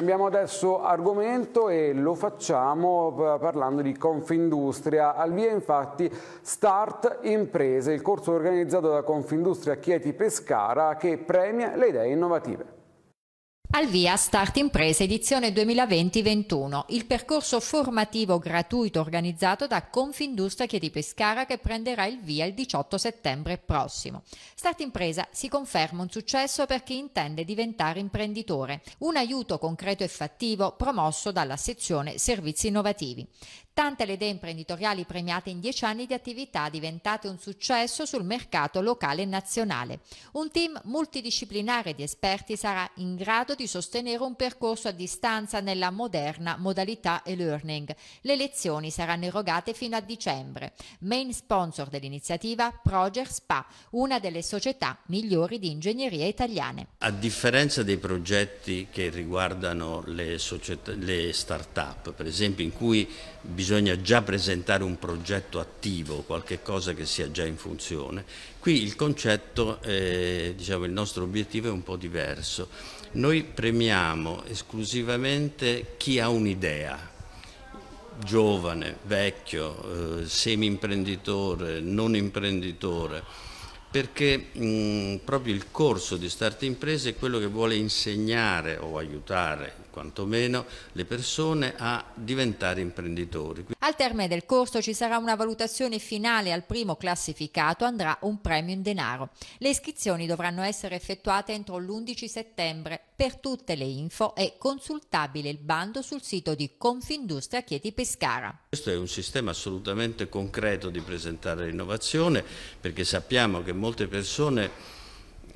Cambiamo adesso argomento e lo facciamo eh, parlando di Confindustria. Al via infatti Start Imprese, il corso organizzato da Confindustria Chieti Pescara che premia le idee innovative. Al via Start Impresa edizione 2020-21, il percorso formativo gratuito organizzato da Confindustria Chiedi Pescara che prenderà il via il 18 settembre prossimo. Start Impresa si conferma un successo per chi intende diventare imprenditore, un aiuto concreto e fattivo promosso dalla sezione Servizi Innovativi. Nonostante le idee imprenditoriali premiate in dieci anni di attività, diventate un successo sul mercato locale e nazionale. Un team multidisciplinare di esperti sarà in grado di sostenere un percorso a distanza nella moderna modalità e-learning. Le lezioni saranno erogate fino a dicembre. Main sponsor dell'iniziativa Proger Spa, una delle società migliori di ingegneria italiane. A differenza dei progetti che riguardano le, le start-up, per esempio, in cui bisogna bisogna già presentare un progetto attivo, qualche cosa che sia già in funzione. Qui il concetto, eh, diciamo, il nostro obiettivo è un po' diverso. Noi premiamo esclusivamente chi ha un'idea, giovane, vecchio, eh, semi-imprenditore, non imprenditore, perché mh, proprio il corso di Start Imprese è quello che vuole insegnare o aiutare quantomeno le persone a diventare imprenditori. Al termine del corso ci sarà una valutazione finale al primo classificato andrà un premio in denaro. Le iscrizioni dovranno essere effettuate entro l'11 settembre. Per tutte le info è consultabile il bando sul sito di Confindustria Chieti Pescara. Questo è un sistema assolutamente concreto di presentare l'innovazione perché sappiamo che molte persone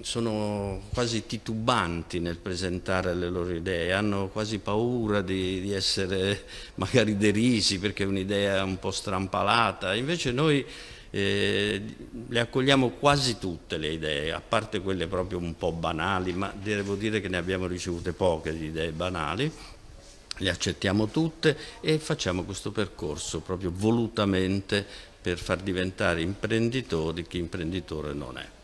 sono quasi titubanti nel presentare le loro idee, hanno quasi paura di, di essere magari derisi perché è un'idea un po' strampalata, invece noi eh, le accogliamo quasi tutte le idee, a parte quelle proprio un po' banali, ma devo dire che ne abbiamo ricevute poche di idee banali, le accettiamo tutte e facciamo questo percorso proprio volutamente per far diventare imprenditori chi imprenditore non è.